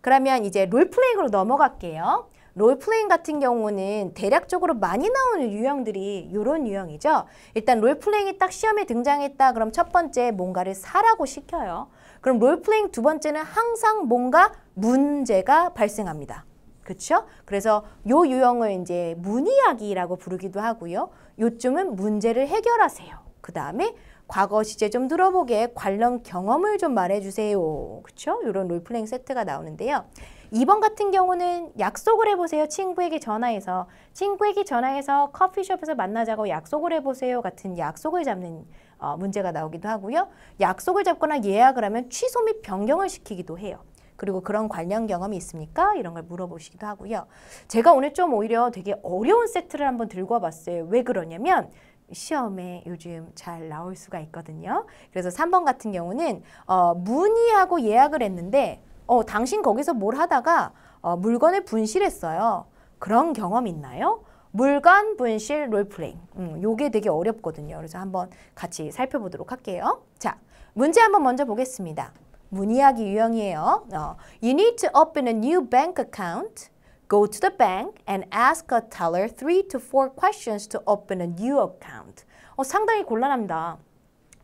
그러면 이제 롤플레잉으로 넘어갈게요. 롤플레잉 같은 경우는 대략적으로 많이 나오는 유형들이 이런 유형이죠. 일단 롤플레잉이 딱 시험에 등장했다. 그럼 첫 번째 뭔가를 사라고 시켜요. 그럼 롤플레잉 두 번째는 항상 뭔가 문제가 발생합니다. 그렇죠? 그래서 요 유형을 이제 문이야기라고 부르기도 하고요. 요쯤은 문제를 해결하세요. 그 다음에 과거 시제 좀 들어보게 관련 경험을 좀 말해주세요. 그쵸? 이런 롤플레잉 세트가 나오는데요. 2번 같은 경우는 약속을 해보세요. 친구에게 전화해서 친구에게 전화해서 커피숍에서 만나자고 약속을 해보세요. 같은 약속을 잡는 어, 문제가 나오기도 하고요. 약속을 잡거나 예약을 하면 취소 및 변경을 시키기도 해요. 그리고 그런 관련 경험이 있습니까? 이런 걸 물어보시기도 하고요. 제가 오늘 좀 오히려 되게 어려운 세트를 한번 들고 와봤어요. 왜 그러냐면 시험에 요즘 잘 나올 수가 있거든요. 그래서 3번 같은 경우는 어, 문의하고 예약을 했는데 어, 당신 거기서 뭘 하다가 어, 물건을 분실했어요. 그런 경험 있나요? 물건 분실 롤플레잉. 음, 요게 되게 어렵거든요. 그래서 한번 같이 살펴보도록 할게요. 자, 문제 한번 먼저 보겠습니다. 문의하기 유형이에요. 어, you need to open a new bank account Go to the bank and ask a teller three to four questions to open a new account. 어, 상당히 곤란합니다.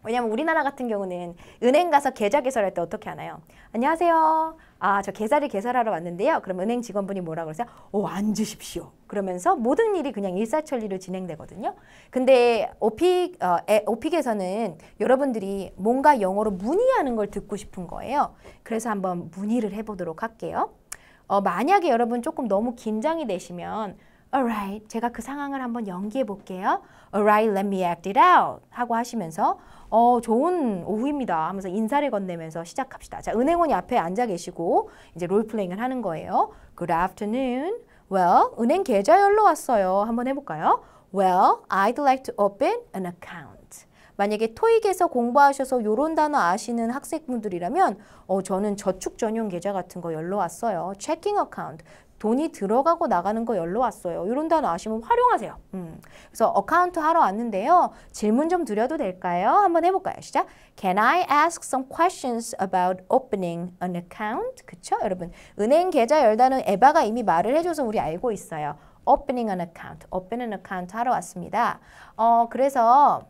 왜냐면 우리나라 같은 경우는 은행 가서 계좌 개설할 때 어떻게 하나요? 안녕하세요. 아, 저 계좌를 개설하러 왔는데요. 그럼 은행 직원분이 뭐라 그러세요? 오, 어, 앉으십시오. 그러면서 모든 일이 그냥 일사천리로 진행되거든요. 근데 오픽, 어, 에, 오픽에서는 여러분들이 뭔가 영어로 문의하는 걸 듣고 싶은 거예요. 그래서 한번 문의를 해보도록 할게요. 어, 만약에 여러분 조금 너무 긴장이 되시면 Alright, 제가 그 상황을 한번 연기해 볼게요. Alright, let me act it out 하고 하시면서 어, 좋은 오후입니다 하면서 인사를 건네면서 시작합시다. 자, 은행원이 앞에 앉아 계시고 이제 롤플레잉을 하는 거예요. Good afternoon. Well, 은행 계좌 열러 왔어요. 한번 해볼까요? Well, I'd like to open an account. 만약에 토익에서 공부하셔서 요런 단어 아시는 학생분들이라면 어 저는 저축 전용 계좌 같은 거 열러 왔어요. 체킹 어카운트. 돈이 들어가고 나가는 거열러 왔어요. 이런 단어 아시면 활용하세요. 음. 그래서 어카운트 하러 왔는데요. 질문 좀 드려도 될까요? 한번 해볼까요? 시작. Can I ask some questions about opening an account? 그쵸? 여러분, 은행 계좌 열다는 에바가 이미 말을 해줘서 우리 알고 있어요. opening an account, open an account 하러 왔습니다. 어, 그래서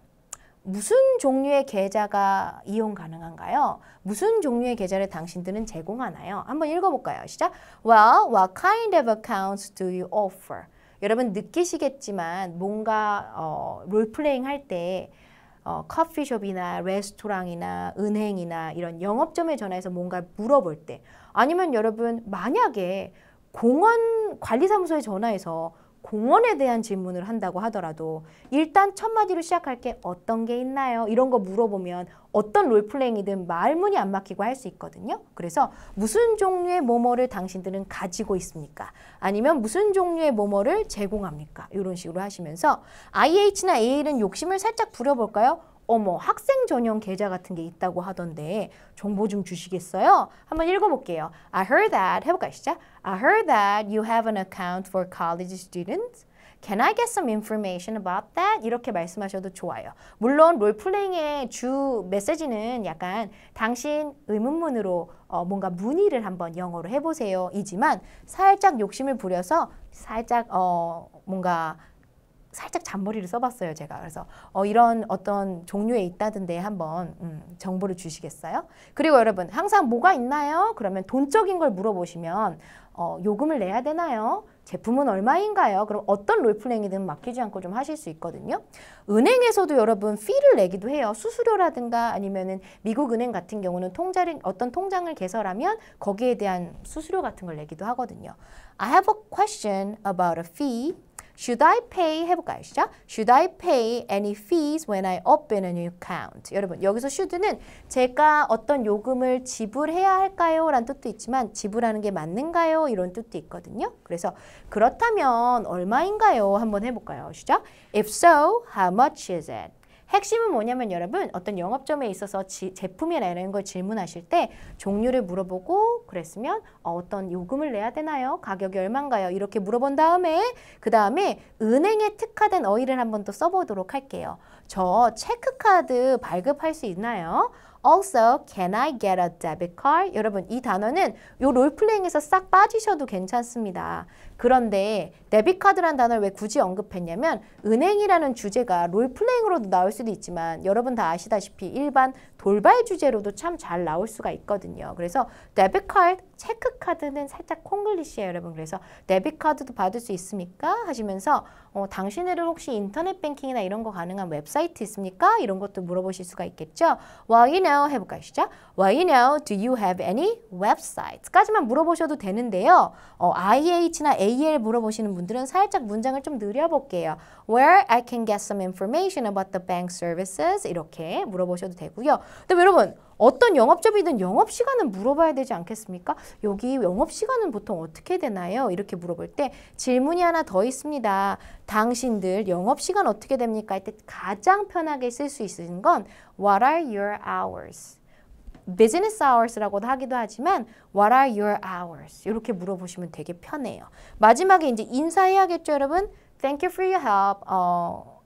무슨 종류의 계좌가 이용 가능한가요? 무슨 종류의 계좌를 당신들은 제공하나요? 한번 읽어볼까요? 시작. Well, what kind of accounts do you offer? 여러분 느끼시겠지만 뭔가 어, 롤플레잉 할때 어, 커피숍이나 레스토랑이나 은행이나 이런 영업점에 전화해서 뭔가 물어볼 때 아니면 여러분 만약에 공원 관리사무소에 전화해서 공원에 대한 질문을 한다고 하더라도 일단 첫 마디로 시작할 게 어떤 게 있나요? 이런 거 물어보면 어떤 롤플레잉이든 말문이 안 막히고 할 수 있거든요. 그래서 무슨 종류의 뭐뭐를 당신들은 가지고 있습니까? 아니면 무슨 종류의 뭐뭐를 제공합니까? 이런 식으로 하시면서 IH나 AL은 욕심을 살짝 부려볼까요? 어머 학생 전용 계좌 같은 게 있다고 하던데 정보 좀 주시겠어요? 한번 읽어볼게요. I heard that 해볼까요? 시죠 I heard that you have an account for college students. Can I get some information about that? 이렇게 말씀하셔도 좋아요. 물론 롤플레잉의 주 메시지는 약간 당신 의문문으로 어, 뭔가 문의를 한번 영어로 해보세요. 이지만 살짝 욕심을 부려서 살짝 어, 뭔가 살짝 잔머리를 써봤어요 제가 그래서 어, 이런 어떤 종류에 있다던데 한번 음, 정보를 주시겠어요? 그리고 여러분 항상 뭐가 있나요? 그러면 돈적인 걸 물어보시면 어, 요금을 내야 되나요? 제품은 얼마인가요? 그럼 어떤 롤플레잉이든 맡기지 않고 좀 하실 수 있거든요. 은행에서도 여러분 피를 내기도 해요. 수수료라든가 아니면은 미국 은행 같은 경우는 통장을 어떤 통장을 개설하면 거기에 대한 수수료 같은 걸 내기도 하거든요. I have a question about a fee Should I pay 해볼까요? 시작. Should I pay any fees when I open a new account? 여러분 여기서 should는 제가 어떤 요금을 지불해야 할까요? 라는 뜻도 있지만 지불하는 게 맞는가요? 이런 뜻도 있거든요. 그래서 그렇다면 얼마인가요? 한번 해볼까요? 시작. If so, how much is it? 핵심은 뭐냐면 여러분 어떤 영업점에 있어서 지, 제품이라는 걸 질문하실 때 종류를 물어보고 그랬으면 어, 떤 요금을 내야 되나요? 가격이 얼만가요? 이렇게 물어본 다음에 그 다음에 은행에 특화된 어휘를 한번 더 써보도록 할게요. 저 체크카드 발급할 수 있나요? Also, can I get a debit card? 여러분, 이 단어는 요 롤플레잉에서 싹 빠지셔도 괜찮습니다. 그런데 데비카드란 단어를 왜 굳이 언급했냐면 은행이라는 주제가 롤플레잉으로도 나올 수도 있지만 여러분 다 아시다시피 일반 돌발 주제로도 참 잘 나올 수가 있거든요. 그래서 debit card 체크카드는 살짝 콩글리시예요 여러분 그래서 데비카드도 받을 수 있습니까? 하시면서 어, 당신들은 혹시 인터넷 뱅킹이나 이런 거 가능한 웹사이트 있습니까? 이런 것도 물어보실 수가 있겠죠 Well you know 해볼까요 시작 Well you know do you have any websites? 까지만 물어보셔도 되는데요 어, IH나 AL 물어보시는 분들은 살짝 문장을 좀 느려볼게요 Where I can get some information about the bank services 이렇게 물어보셔도 되고요 그다 여러분 어떤 영업점이든 영업시간은 물어봐야 되지 않겠습니까? 여기 영업시간은 보통 어떻게 되나요? 이렇게 물어볼 때 질문이 하나 더 있습니다. 당신들 영업시간 어떻게 됩니까? 할때 가장 편하게 쓸 수 있는 건 What are your hours? business hours라고도 하기도 하지만 what are your hours? 이렇게 물어보시면 되게 편해요. 마지막에 이제 인사해야겠죠, 여러분? Thank you for your help. 어,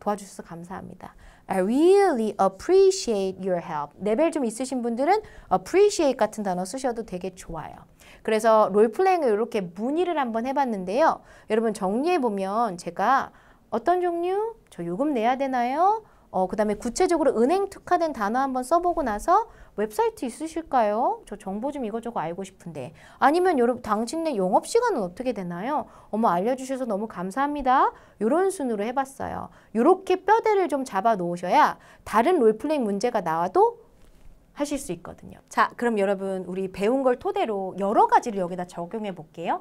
도와주셔서 감사합니다. I really appreciate your help. 레벨 좀 있으신 분들은 appreciate 같은 단어 쓰셔도 되게 좋아요. 그래서 롤플레잉을 이렇게 문의를 한번 해봤는데요. 여러분 정리해보면 제가 어떤 종류? 저 요금 내야 되나요? 어, 그 다음에 구체적으로 은행 특화된 단어 한번 써보고 나서 웹사이트 있으실까요? 저 정보 좀이것저것 알고 싶은데 아니면 여러분 당신의 영업시간은 어떻게 되나요? 어머 알려주셔서 너무 감사합니다. 이런 순으로 해봤어요. 이렇게 뼈대를 좀 잡아 놓으셔야 다른 롤플레잉 문제가 나와도 하실 수 있거든요. 자 그럼 여러분 우리 배운 걸 토대로 여러 가지를 여기다 적용해 볼게요.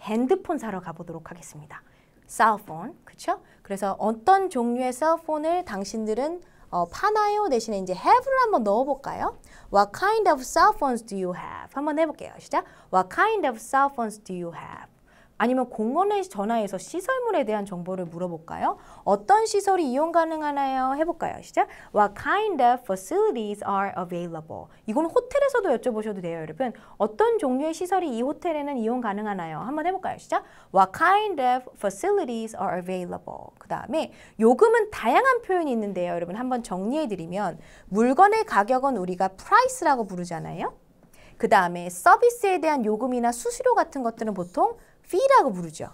핸드폰 사러 가보도록 하겠습니다. 셀폰, 그렇죠? 그래서 어떤 종류의 셀폰을 당신들은 어, 파나요 대신에 이제 have를 한번 넣어볼까요? What kind of cell phones do you have? 한번 해볼게요. 시작. What kind of cell phones do you have? 아니면 공원에 전화해서 시설물에 대한 정보를 물어볼까요? 어떤 시설이 이용 가능하나요? 해볼까요? 시작. What kind of facilities are available? 이건 호텔에서도 여쭤보셔도 돼요, 여러분. 어떤 종류의 시설이 이 호텔에는 이용 가능하나요? 한번 해볼까요? 시작. What kind of facilities are available? 그 다음에 요금은 다양한 표현이 있는데요, 여러분. 한번 정리해드리면 물건의 가격은 우리가 price라고 부르잖아요. 그 다음에 서비스에 대한 요금이나 수수료 같은 것들은 보통 fee라고 부르죠.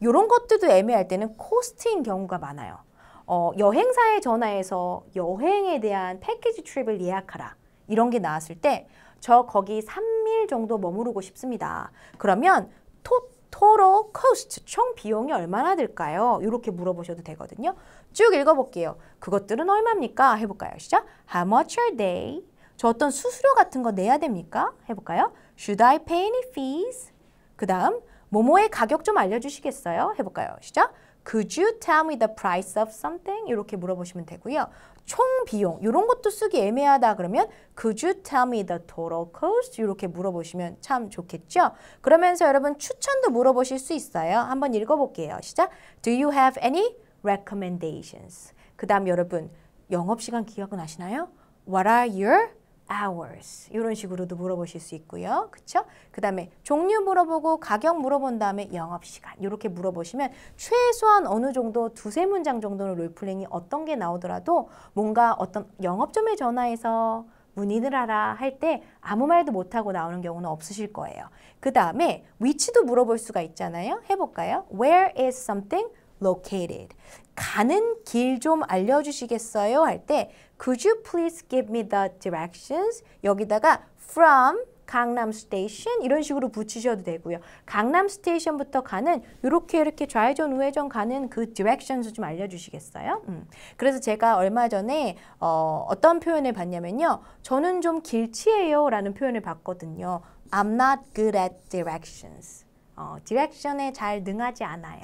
이런 것들도 애매할 때는 c o s t 인 경우가 많아요. 어, 여행사에 전화해서 여행에 대한 패키지 트립을 예약하라 이런 게 나왔을 때 저 거기 3일 정도 머무르고 싶습니다. 그러면 토토로 cost 총 비용이 얼마나 들까요? 이렇게 물어보셔도 되거든요. 쭉 읽어볼게요. 그것들은 얼마입니까? 해볼까요? 시작. How much are they? 저 어떤 수수료 같은 거 내야 됩니까? 해볼까요? Should I pay any fees? 그 다음 뭐뭐의 가격 좀 알려주시겠어요? 해볼까요? 시작! Could you tell me the price of something? 이렇게 물어보시면 되고요. 총 비용, 이런 것도 쓰기 애매하다 그러면 Could you tell me the total cost? 이렇게 물어보시면 참 좋겠죠. 그러면서 여러분 추천도 물어보실 수 있어요. 한번 읽어볼게요. 시작! Do you have any recommendations? 그 다음 여러분 영업시간 기억은 아시나요? What are your hours 이런 식으로도 물어보실 수 있고요. 그렇죠? 그 다음에 종류 물어보고 가격 물어본 다음에 영업시간 이렇게 물어보시면 최소한 어느 정도 두세 문장 정도는 롤플레잉이 어떤 게 나오더라도 뭔가 어떤 영업점에 전화해서 문의를 하라 할 때 아무 말도 못하고 나오는 경우는 없으실 거예요. 그 다음에 위치도 물어볼 수가 있잖아요. 해볼까요? Where is something located? 가는 길 좀 알려주시겠어요? 할때 Could you please give me the directions? 여기다가 from 강남 스테이션 이런 식으로 붙이셔도 되고요. 강남 스테이션부터 가는 이렇게 이렇게 좌회전 우회전 가는 그 디렉션스 좀 알려주시겠어요? 음. 그래서 제가 얼마 전에 어, 어떤 표현을 봤냐면요. 저는 좀 길치예요 라는 표현을 봤거든요. I'm not good at directions. 어, 디렉션에 잘 능하지 않아요.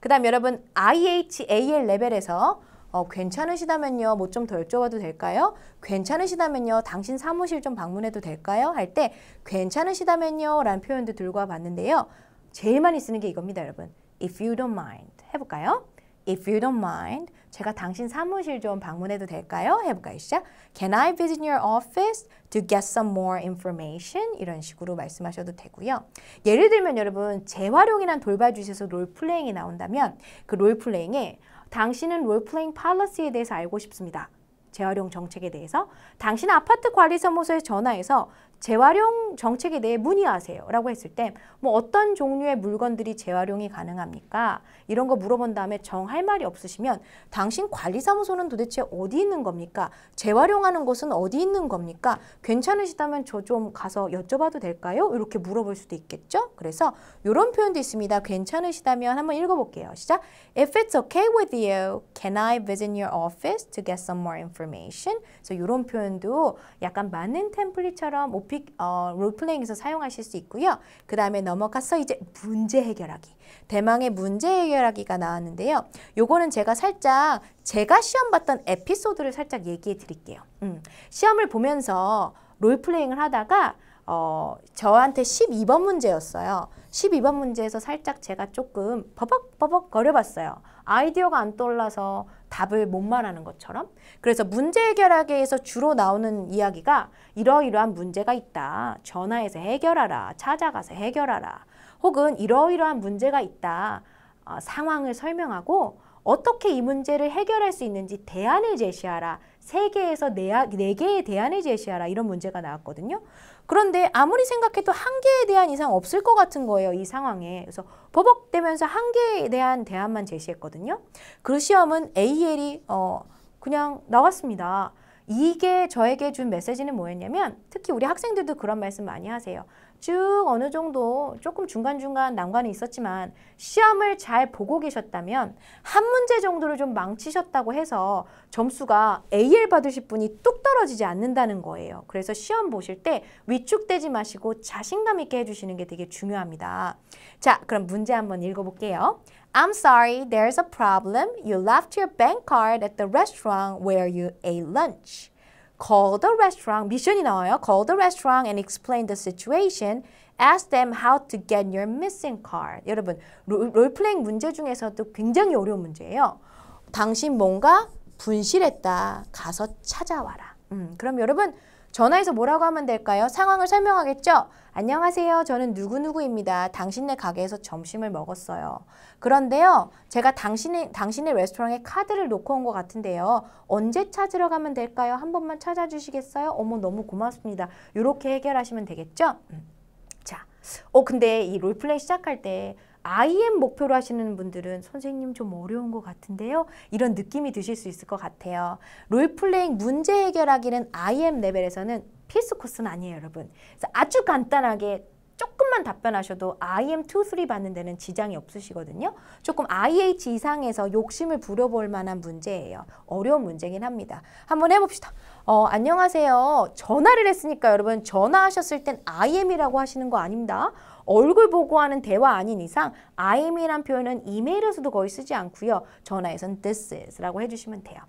그 다음 여러분 IHAL 레벨에서 어, 괜찮으시다면요. 뭐 좀더 여쭤봐도 될까요? 괜찮으시다면요. 당신 사무실 좀 방문해도 될까요? 할 때 괜찮으시다면요. 라는 표현도 들고 와봤는데요. 제일 많이 쓰는 게 이겁니다, 여러분. If you don't mind. 해볼까요? If you don't mind, 제가 당신 사무실 좀 방문해도 될까요? 해볼까요? 시작. Can I visit your office to get some more information? 이런 식으로 말씀하셔도 되고요. 예를 들면 여러분 재활용이란 돌봐주셔서 롤플레잉이 나온다면 그 롤플레잉에 당신은 롤플레잉 팔러시에 대해서 알고 싶습니다. 재활용 정책에 대해서 당신 아파트 관리 사무소에 전화해서 재활용 정책에 대해 문의하세요 라고 했을 때 뭐 어떤 종류의 물건들이 재활용이 가능합니까? 이런 거 물어본 다음에 정할 말이 없으시면 당신 관리사무소는 도대체 어디 있는 겁니까? 재활용하는 곳은 어디 있는 겁니까? 괜찮으시다면 저 좀 가서 여쭤봐도 될까요? 이렇게 물어볼 수도 있겠죠? 그래서 이런 표현도 있습니다. 괜찮으시다면 한번 읽어볼게요. 시작! If it's okay with you, can I visit your office to get some more information? 그래서 이런 표현도 약간 많은 템플릿처럼 토픽 어, 롤플레잉에서 사용하실 수 있고요. 그 다음에 넘어가서 이제 문제 해결하기. 대망의 문제 해결하기가 나왔는데요. 요거는 제가 살짝 제가 시험 봤던 에피소드를 살짝 얘기해 드릴게요. 음, 시험을 보면서 롤플레잉을 하다가 어, 저한테 12번 문제였어요. 12번 문제에서 살짝 제가 조금 버벅버벅 거려봤어요. 아이디어가 안 떠올라서 답을 못 말하는 것처럼. 그래서 문제 해결하기에서 주로 나오는 이야기가 이러이러한 문제가 있다. 전화해서 해결하라. 찾아가서 해결하라. 혹은 이러이러한 문제가 있다. 어, 상황을 설명하고 어떻게 이 문제를 해결할 수 있는지 대안을 제시하라. 세개에서네개의 네 대안을 제시하라. 이런 문제가 나왔거든요. 그런데 아무리 생각해도 한계에 대한 이상 없을 것 같은 거예요. 이 상황에. 그래서 버벅대면서 한계에 대한 대안만 제시했거든요. 그 시험은 AL이 어 그냥 나왔습니다. 이게 저에게 준 메시지는 뭐였냐면 특히 우리 학생들도 그런 말씀 많이 하세요. 쭉 어느 정도 조금 중간중간 난관이 있었지만 시험을 잘 보고 계셨다면 한 문제 정도를 좀 망치셨다고 해서 점수가 AL 받으실 분이 뚝 떨어지지 않는다는 거예요. 그래서 시험 보실 때 위축되지 마시고 자신감 있게 해주시는 게 되게 중요합니다. 자, 그럼 문제 한번 읽어볼게요. I'm sorry, there's a problem. You left your bank card at the restaurant where you ate lunch. call the restaurant, 미션이 나와요. call the restaurant and explain the situation. ask them how to get your missing card. 여러분, 롤플레잉 문제 중에서도 굉장히 어려운 문제예요. 당신 뭔가 분실했다. 가서 찾아와라. 음, 그럼 여러분 전화해서 뭐라고 하면 될까요? 상황을 설명하겠죠? 안녕하세요. 저는 누구누구입니다. 당신네 가게에서 점심을 먹었어요. 그런데요. 제가 당신의, 당신의 레스토랑에 카드를 놓고 온 것 같은데요. 언제 찾으러 가면 될까요? 한 번만 찾아주시겠어요? 어머 너무 고맙습니다. 이렇게 해결하시면 되겠죠? 음. 자, 어 근데 이 롤플레이 시작할 때 IM 목표로 하시는 분들은 선생님 좀 어려운 것 같은데요. 이런 느낌이 드실 수 있을 것 같아요. 롤플레잉 문제 해결하기는 IM 레벨에서는 필수 코스는 아니에요, 여러분. 아주 간단하게 조금만 답변하셔도 IM 2, 3 받는 데는 지장이 없으시거든요. 조금 IH 이상에서 욕심을 부려볼 만한 문제예요. 어려운 문제긴 합니다. 한번 해봅시다. 어, 안녕하세요. 전화를 했으니까 여러분 전화하셨을 땐 IM이라고 하시는 거 아닙니다. 얼굴 보고 하는 대화 아닌 이상 I'm이란 표현은 이메일에서도 거의 쓰지 않고요. 전화에선 this is라고 해주시면 돼요.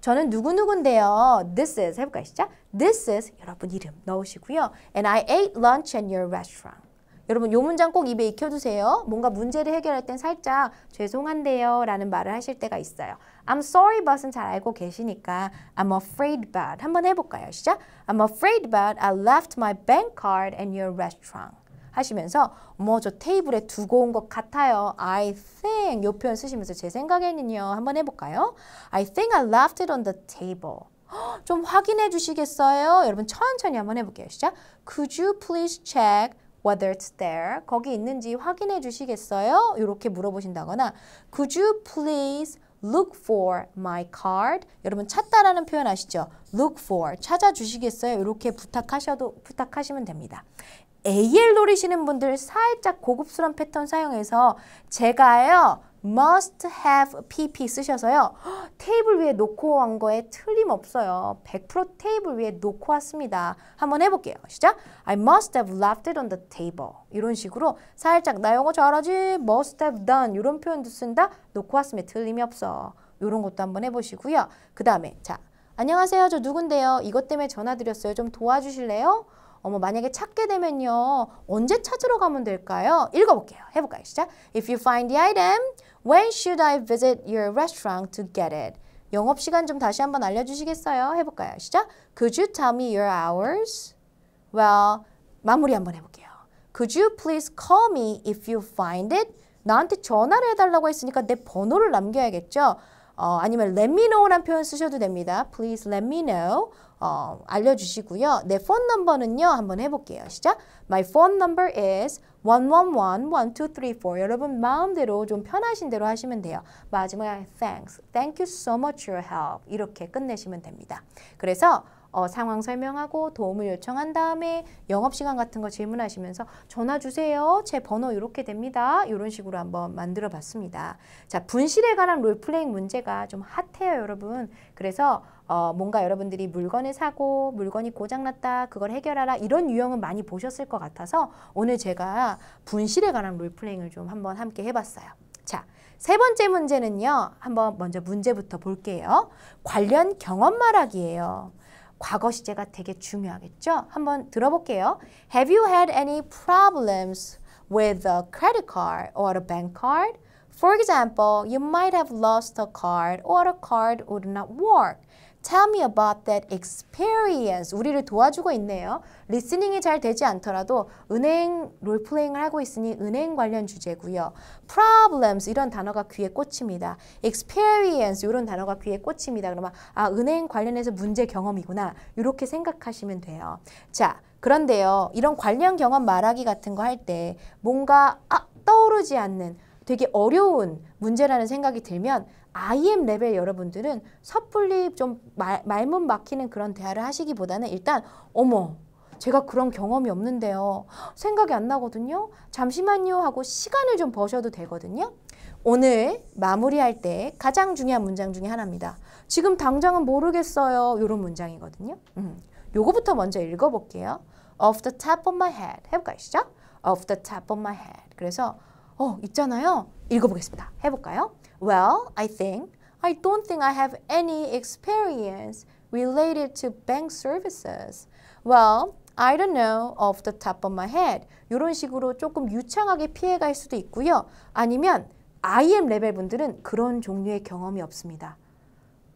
저는 누구누구인데요 This is 해볼까요? 시작. This is 여러분 이름 넣으시고요. And I ate lunch at your restaurant. 여러분 요 문장 꼭 입에 익혀두세요. 뭔가 문제를 해결할 땐 살짝 죄송한데요 라는 말을 하실 때가 있어요. I'm sorry but은 잘 알고 계시니까 I'm afraid but 한번 해볼까요? 시작. I'm afraid but I left my bank card in your restaurant. 하시면서 뭐 저 테이블에 두고 온 것 같아요. I think 요 표현 쓰시면서 제 생각에는요. 한번 해볼까요? I think I left it on the table. 좀 확인해 주시겠어요? 여러분 천천히 한번 해볼게요. 시작. Could you please check whether it's there? 거기 있는지 확인해 주시겠어요? 이렇게 물어보신다거나 Could you please look for my card? 여러분 찾다라는 표현 아시죠? look for 찾아주시겠어요? 이렇게 부탁하셔도 부탁하시면 됩니다. AL 노리시는 분들 살짝 고급스러운 패턴 사용해서 제가요 must have pp 쓰셔서요 테이블 위에 놓고 한 거에 틀림없어요 100% 테이블 위에 놓고 왔습니다 한번 해볼게요 시작 I must have left it on the table 이런 식으로 살짝 나 영어 잘하지 must have done 이런 표현도 쓴다 놓고 왔으면 틀림이 없어 이런 것도 한번 해보시고요 그 다음에 자 안녕하세요 저 누군데요 이것 때문에 전화드렸어요 좀 도와주실래요? 어머 만약에 찾게 되면요. 언제 찾으러 가면 될까요? 읽어볼게요. 해볼까요? 시작. If you find the item, when should I visit your restaurant to get it? 영업시간 좀 다시 한번 알려주시겠어요? 해볼까요? 시작. Could you tell me your hours? Well, 마무리 한번 해볼게요. Could you please call me if you find it? 나한테 전화를 해달라고 했으니까 내 번호를 남겨야겠죠? 어, 아니면 let me know란 표현 쓰셔도 됩니다. Please let me know. 어, 알려주시고요. 내 폰 넘버는요. 한번 해볼게요. 시작. My phone number is 111-1234. 여러분 마음대로 좀 편하신 대로 하시면 돼요. 마지막에 thanks. Thank you so much your help. 이렇게 끝내시면 됩니다. 그래서 어, 상황 설명하고 도움을 요청한 다음에 영업시간 같은 거 질문하시면서 전화 주세요. 제 번호 이렇게 됩니다. 이런 식으로 한번 만들어 봤습니다. 자, 분실에 관한 롤플레잉 문제가 좀 핫해요, 여러분. 그래서 어, 뭔가 여러분들이 물건을 사고 물건이 고장났다 그걸 해결하라 이런 유형은 많이 보셨을 것 같아서 오늘 제가 분실에 관한 롤플레잉을 좀 한번 함께 해봤어요. 자, 세 번째 문제는요. 한번 먼저 문제부터 볼게요. 관련 경험 말하기예요. 과거 시제가 되게 중요하겠죠? 한번 들어볼게요. Have you had any problems with a credit card or a bank card? For example, you might have lost a card or a card would not work. Tell me about that experience. 우리를 도와주고 있네요. 리스닝이 잘 되지 않더라도 은행 롤플레잉을 하고 있으니 은행 관련 주제고요. Problems 이런 단어가 귀에 꽂힙니다. Experience 이런 단어가 귀에 꽂힙니다. 그러면 아 은행 관련해서 문제 경험이구나 이렇게 생각하시면 돼요. 자 그런데요 이런 관련 경험 말하기 같은 거 할 때 뭔가 아, 떠오르지 않는 되게 어려운 문제라는 생각이 들면 IM 레벨 여러분들은 섣불리 좀 말, 말문 막히는 그런 대화를 하시기보다는 일단 어머 제가 그런 경험이 없는데요. 생각이 안 나거든요. 잠시만요 하고 시간을 좀 버셔도 되거든요. 오늘 마무리할 때 가장 중요한 문장 중에 하나입니다. 지금 당장은 모르겠어요. 이런 문장이거든요. 음, 요거부터 먼저 읽어볼게요. Off the top of my head. 해볼까요? 시작. Off the top of my head. 그래서 어 있잖아요. 읽어보겠습니다. 해볼까요? Well, I think. I don't think I have any experience related to bank services. Well, I don't know off the top of my head. 이런 식으로 조금 유창하게 피해갈 수도 있고요. 아니면 IM 레벨 분들은 그런 종류의 경험이 없습니다.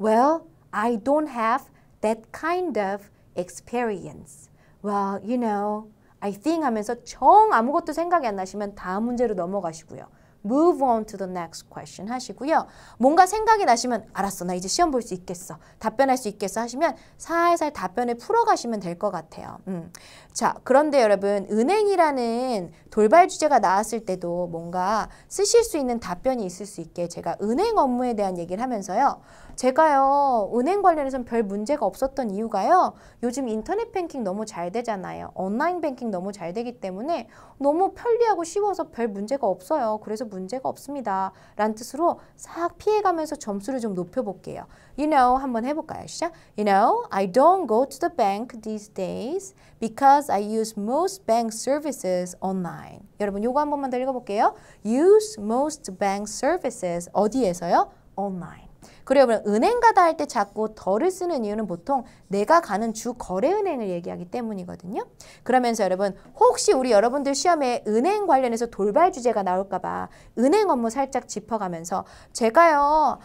Well, I don't have that kind of experience. Well, you know, I think 하면서 정 아무것도 생각이 안 나시면 다음 문제로 넘어가시고요. move on to the next question 하시고요. 뭔가 생각이 나시면 알았어 나 이제 시험 볼 수 있겠어 답변할 수 있겠어 하시면 살살 답변을 풀어가시면 될 것 같아요. 음. 자 그런데 여러분 은행이라는 돌발 주제가 나왔을 때도 뭔가 쓰실 수 있는 답변이 있을 수 있게 제가 은행 업무에 대한 얘기를 하면서요. 제가요 은행 관련해서는 별 문제가 없었던 이유가요 요즘 인터넷 뱅킹 너무 잘 되잖아요 온라인 뱅킹 너무 잘 되기 때문에 너무 편리하고 쉬워서 별 문제가 없어요 그래서 문제가 없습니다 라는 뜻으로 싹 피해가면서 점수를 좀 높여볼게요 You know 한번 해볼까요 시작 You know I don't go to the bank these days because I use most bank services online 여러분 요거 한 번만 더 읽어볼게요 use most bank services 어디에서요? online 그래요. 은행 가다 할 때 자꾸 덜을 쓰는 이유는 보통 내가 가는 주 거래은행을 얘기하기 때문이거든요. 그러면서 여러분 혹시 우리 여러분들 시험에 은행 관련해서 돌발 주제가 나올까봐 은행 업무 살짝 짚어가면서 제가요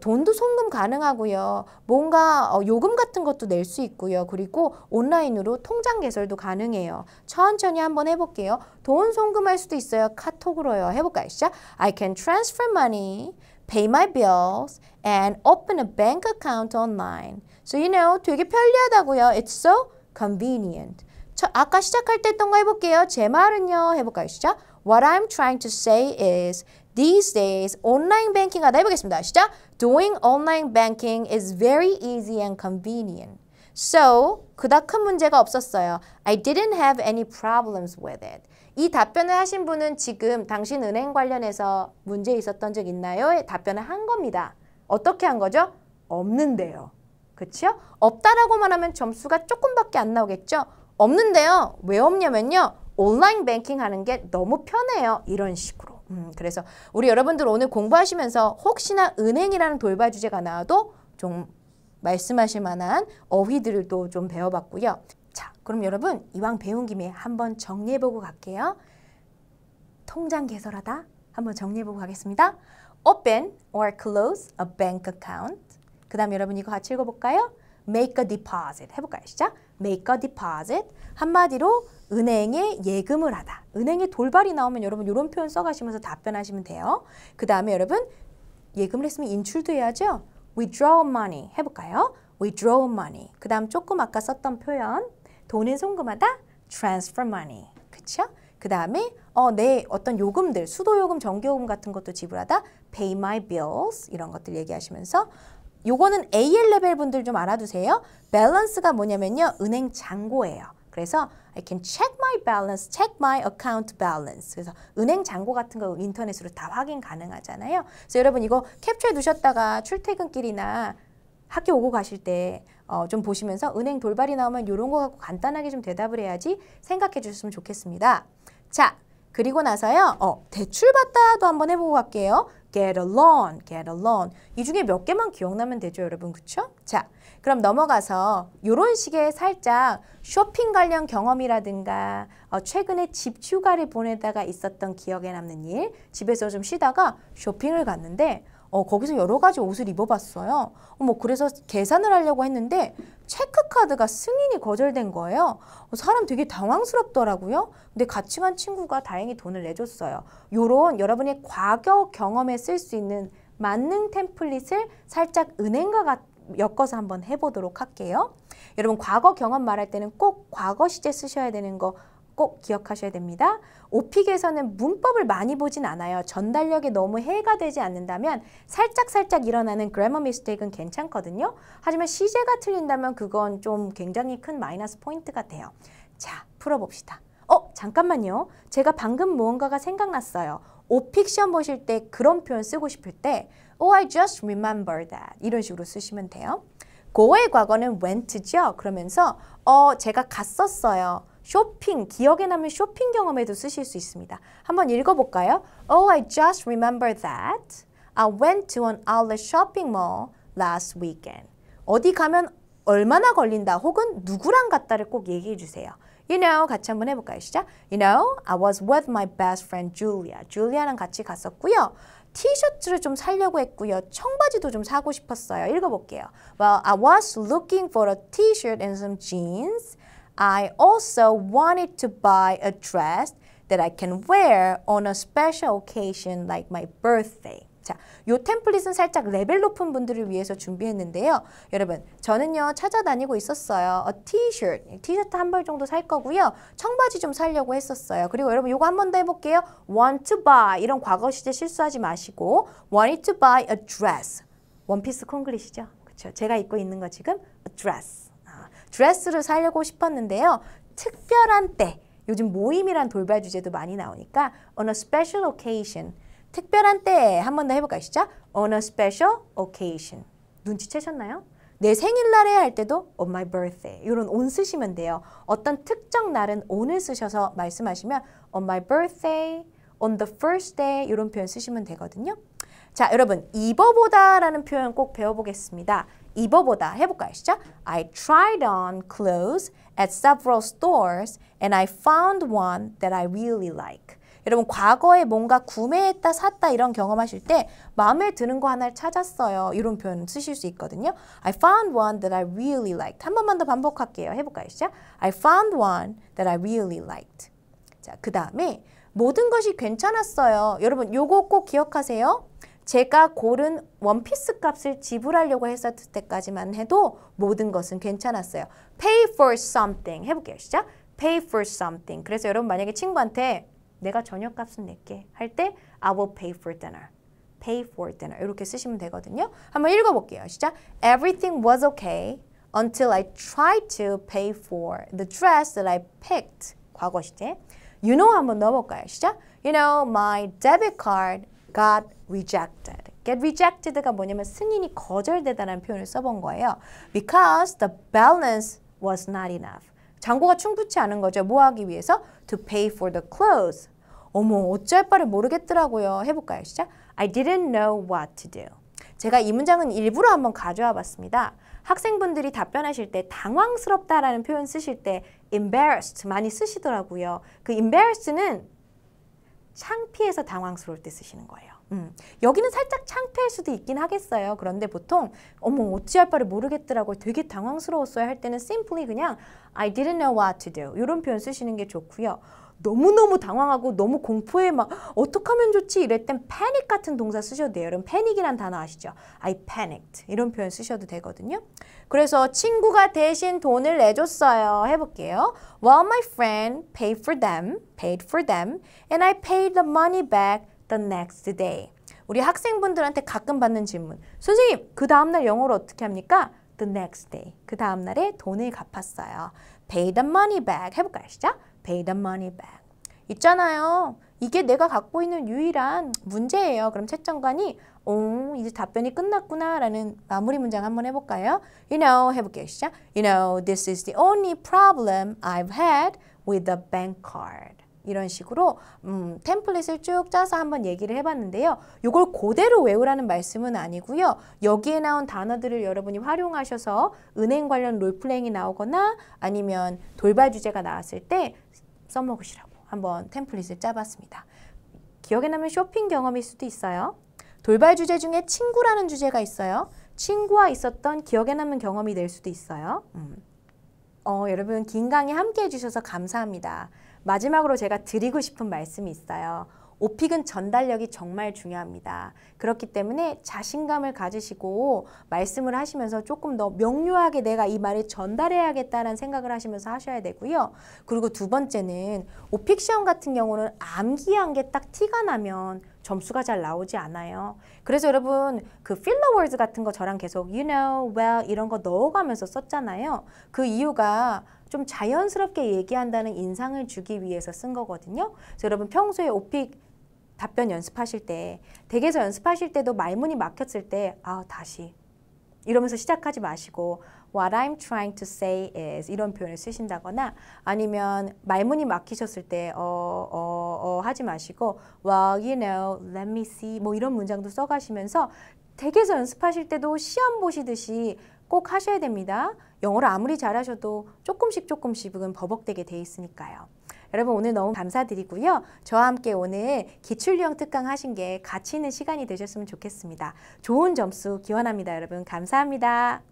돈도 송금 가능하고요. 뭔가 어, 요금 같은 것도 낼 수 있고요. 그리고 온라인으로 통장 개설도 가능해요. 천천히 한번 해볼게요. 돈 송금할 수도 있어요. 카톡으로요. 해볼까요? 시작. I can transfer money. pay my bills, and open a bank account online. So you know, 되게 편리하다고요. It's so convenient. 저 아까 시작할 때 했던 거 해볼게요. 제 말은요. 해볼까요? 시작. What I'm trying to say is These days, online banking 하다 해보겠습니다. 시작! Doing online banking is very easy and convenient. So, 그닥 큰 문제가 없었어요. I didn't have any problems with it. 이 답변을 하신 분은 지금 당신 은행 관련해서 문제 있었던 적 있나요? 답변을 한 겁니다. 어떻게 한 거죠? 없는데요. 그렇죠? 없다라고만 하면 점수가 조금밖에 안 나오겠죠? 없는데요. 왜 없냐면요. 온라인 뱅킹 하는 게 너무 편해요. 이런 식으로. 음, 그래서 우리 여러분들 오늘 공부하시면서 혹시나 은행이라는 돌발 주제가 나와도 좀 말씀하실 만한 어휘들도 좀 배워봤고요. 자, 그럼 여러분 이왕 배운 김에 한번 정리해보고 갈게요. 통장 개설하다 한번 정리해보고 가겠습니다. Open or close a bank account. 그 다음 여러분 이거 같이 읽어볼까요? Make a deposit. 해볼까요? 시작. Make a deposit. 한마디로 은행에 예금을 하다. 은행에 돌발이 나오면 여러분 이런 표현 써가시면서 답변하시면 돼요. 그 다음에 여러분 예금을 했으면 인출도 해야죠. Withdraw money 해볼까요? Withdraw money. 그 다음 조금 아까 썼던 표현 돈을 송금하다 transfer money. 그쵸? 그 다음에 어, 내 어떤 요금들, 수도요금, 전기요금 같은 것도 지불하다 pay my bills 이런 것들 얘기하시면서 요거는 AL 레벨 분들 좀 알아두세요. 밸런스가 뭐냐면요. 은행 잔고예요. 그래서 I can check my balance, check my account balance. 그래서 은행 잔고 같은 거 인터넷으로 다 확인 가능하잖아요. 그래서 여러분 이거 캡처해 두셨다가 출퇴근길이나 학교 오고 가실 때 어, 좀 보시면서 은행 돌발이 나오면 이런 거 갖고 간단하게 좀 대답을 해야지 생각해 주셨으면 좋겠습니다. 자, 그리고 나서요. 어, 대출 받다도 한번 해보고 갈게요. get a loan, get a loan. 이 중에 몇 개만 기억나면 되죠, 여러분. 그쵸? 자, 그럼 넘어가서 이런 식의 살짝 쇼핑 관련 경험이라든가 어, 최근에 집 휴가를 보내다가 있었던 기억에 남는 일 집에서 좀 쉬다가 쇼핑을 갔는데 어, 거기서 여러 가지 옷을 입어봤어요. 어, 뭐 그래서 계산을 하려고 했는데 체크카드가 승인이 거절된 거예요. 어, 사람 되게 당황스럽더라고요. 근데 같이 간 친구가 다행히 돈을 내줬어요. 요런 여러분의 과거 경험에 쓸 수 있는 만능 템플릿을 살짝 은행과 같 엮어서 한번 해보도록 할게요. 여러분 과거 경험 말할 때는 꼭 과거 시제 쓰셔야 되는 거꼭 기억하셔야 됩니다. 오픽에서는 문법을 많이 보진 않아요. 전달력에 너무 해가 되지 않는다면 살짝살짝 일어나는 그래머 미스테이크는 괜찮거든요. 하지만 시제가 틀린다면 그건 좀 굉장히 큰 마이너스 포인트가 돼요. 자, 풀어봅시다. 어, 잠깐만요. 제가 방금 무언가가 생각났어요. 오픽션 보실 때 그런 표현 쓰고 싶을 때 Oh, I just remember that. 이런 식으로 쓰시면 돼요. go의 과거는 went죠. 그러면서 어, 제가 갔었어요. 쇼핑, 기억에 남는 쇼핑 경험에도 쓰실 수 있습니다. 한번 읽어볼까요? Oh, I just remember that I went to an outlet shopping mall last weekend. 어디 가면 얼마나 걸린다 혹은 누구랑 갔다를 꼭 얘기해 주세요. You know, 같이 한번 해볼까요? 시작. You know, I was with my best friend Julia. j u l i a 랑 같이 갔었고요. 티셔츠를 좀 살려고 했고요. 청바지도 좀 사고 싶었어요. 읽어볼게요. Well, I was looking for a t-shirt and some jeans. I also wanted to buy a dress that I can wear on a special occasion like my birthday. 자, 요 템플릿은 살짝 레벨 높은 분들을 위해서 준비했는데요. 여러분, 저는요, 찾아다니고 있었어요. 티셔츠, 티셔츠 한 벌 정도 살 거고요. 청바지 좀 살려고 했었어요. 그리고 여러분, 요거 한 번 더 해볼게요. want to buy, 이런 과거 시제 실수하지 마시고 wanted to buy a dress. 원피스 콩글리시죠? 그렇죠 제가 입고 있는 거 지금 a dress. 드레스를 살려고 싶었는데요. 특별한 때, 요즘 모임이란 돌발 주제도 많이 나오니까 on a special occasion, 특별한 때 한 번 더 해볼까요? 시죠 on a special occasion. 눈치채셨나요? 내 생일날에 할 때도 on my birthday 이런 온 쓰시면 돼요. 어떤 특정 날은 on을 쓰셔서 말씀하시면 on my birthday, on the first day 이런 표현 쓰시면 되거든요. 자, 여러분 입어보다 라는 표현 꼭 배워보겠습니다. 입어보다 해볼까요? 시작. I tried on clothes at several stores and I found one that I really like. 여러분 과거에 뭔가 구매했다 샀다 이런 경험하실 때 마음에 드는 거 하나를 찾았어요. 이런 표현 쓰실 수 있거든요. I found one that I really liked. 한 번만 더 반복할게요. 해볼까요? 시작. I found one that I really liked. 자, 그 다음에 모든 것이 괜찮았어요. 여러분 요거 꼭 기억하세요. 제가 고른 원피스 값을 지불하려고 했었을 때까지만 해도 모든 것은 괜찮았어요. pay for something 해볼게요. 시작. pay for something. 그래서 여러분 만약에 친구한테 내가 저녁값은 낼게 할 때 I will pay for dinner. pay for dinner 이렇게 쓰시면 되거든요. 한번 읽어볼게요. 시작. Everything was okay until I tried to pay for the dress that I picked. 과거 시제. You know 한번 넣어볼까요? 시작. You know, my debit card got rejected. get rejected가 뭐냐면 승인이 거절되다라는 표현을 써본 거예요. because the balance was not enough. 잔고가 충분치 않은 거죠. 뭐 하기 위해서? to pay for the clothes. 어머, 어쩔 바를 모르겠더라고요. 해볼까요? 시작. I didn't know what to do. 제가 이 문장은 일부러 한번 가져와 봤습니다. 학생분들이 답변하실 때 당황스럽다라는 표현 쓰실 때 embarrassed 많이 쓰시더라고요. 그 embarrassed는 창피해서 당황스러울 때 쓰시는 거예요. 음, 여기는 살짝 창피할 수도 있긴 하겠어요. 그런데 보통 어머 어찌할 바를 모르겠더라고요. 되게 당황스러웠어요 할 때는 simply 그냥 I didn't know what to do 이런 표현 쓰시는 게 좋고요. 너무너무 당황하고 너무 공포에 막어떡 하면 좋지 이럴 땐 panic 같은 동사 쓰셔도 돼요. 여러분 panic이란 단어 아시죠? I panicked 이런 표현 쓰셔도 되거든요. 그래서 친구가 대신 돈을 내줬어요. 해볼게요. Well, my friend paid for them, paid for them, and I paid the money back the next day. 우리 학생분들한테 가끔 받는 질문. 선생님, 그 다음날 영어로 어떻게 합니까? the next day. 그 다음날에 돈을 갚았어요. pay the money back. 해볼까요? 시작. pay the money back. 있잖아요. 이게 내가 갖고 있는 유일한 문제예요. 그럼 채점관이 오, 이제 답변이 끝났구나 라는 마무리 문장 한번 해볼까요? You know, 해볼게요. 시작. You know, this is the only problem I've had with the bank card. 이런 식으로 음, 템플릿을 쭉 짜서 한번 얘기를 해봤는데요. 이걸 그대로 외우라는 말씀은 아니고요. 여기에 나온 단어들을 여러분이 활용하셔서 은행 관련 롤플레잉이 나오거나 아니면 돌발 주제가 나왔을 때 써먹으시라고 한번 템플릿을 짜봤습니다. 기억에 남는 쇼핑 경험일 수도 있어요. 돌발 주제 중에 친구라는 주제가 있어요. 친구와 있었던 기억에 남는 경험이 될 수도 있어요. 음. 어, 여러분 긴 강의 함께 해주셔서 감사합니다. 마지막으로 제가 드리고 싶은 말씀이 있어요. 오픽은 전달력이 정말 중요합니다. 그렇기 때문에 자신감을 가지시고 말씀을 하시면서 조금 더 명료하게 내가 이 말을 전달해야겠다는 생각을 하시면서 하셔야 되고요. 그리고 두 번째는 오픽 시험 같은 경우는 암기한 게 딱 티가 나면 점수가 잘 나오지 않아요. 그래서 여러분 그 필러 월드 같은 거 저랑 계속 you know, well 이런 거 넣어가면서 썼잖아요. 그 이유가 좀 자연스럽게 얘기한다는 인상을 주기 위해서 쓴 거거든요. 그래서 여러분 평소에 오픽 답변 연습하실 때 댁에서 연습하실 때도 말문이 막혔을 때 아 다시 이러면서 시작하지 마시고 What I'm trying to say is 이런 표현을 쓰신다거나 아니면 말문이 막히셨을 때 어, 어, 어 하지 마시고 Well, you know, let me see 뭐 이런 문장도 써가시면서 댁에서 연습하실 때도 시험 보시듯이 꼭 하셔야 됩니다. 영어를 아무리 잘하셔도 조금씩 조금씩은 버벅대게 돼 있으니까요. 여러분 오늘 너무 감사드리고요. 저와 함께 오늘 기출형 특강 하신 게 가치 있는 시간이 되셨으면 좋겠습니다. 좋은 점수 기원합니다. 여러분 감사합니다.